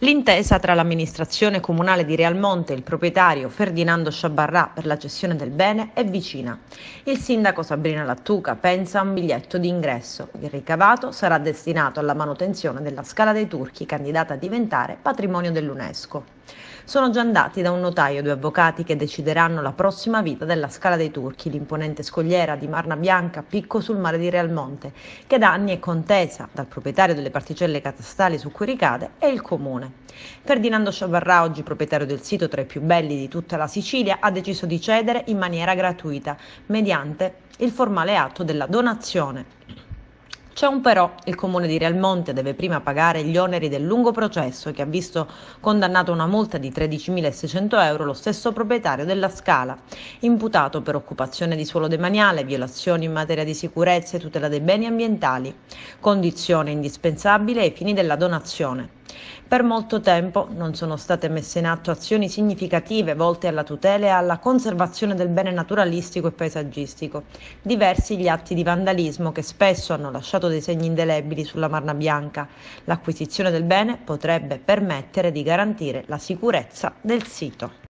L'intesa tra l'amministrazione comunale di Realmonte e il proprietario Ferdinando Sciabarrà per la gestione del bene è vicina. Il sindaco Sabrina Lattuca pensa a un biglietto di ingresso. Il ricavato sarà destinato alla manutenzione della Scala dei Turchi, candidata a diventare patrimonio dell'UNESCO. Sono già andati da un notaio due avvocati che decideranno la prossima vita della Scala dei Turchi, l'imponente scogliera di Marna Bianca, picco sul mare di Real Monte, che da anni è contesa dal proprietario delle particelle catastali su cui ricade e il comune. Ferdinando Sciavarra, oggi proprietario del sito tra i più belli di tutta la Sicilia, ha deciso di cedere in maniera gratuita, mediante il formale atto della donazione. C'è un però, il comune di Realmonte deve prima pagare gli oneri del lungo processo che ha visto condannato a una multa di 13.600 euro lo stesso proprietario della Scala, imputato per occupazione di suolo demaniale, violazioni in materia di sicurezza e tutela dei beni ambientali, condizione indispensabile ai fini della donazione. Per molto tempo non sono state messe in atto azioni significative volte alla tutela e alla conservazione del bene naturalistico e paesaggistico. Diversi gli atti di vandalismo che spesso hanno lasciato dei segni indelebili sulla Marna Bianca. L'acquisizione del bene potrebbe permettere di garantire la sicurezza del sito.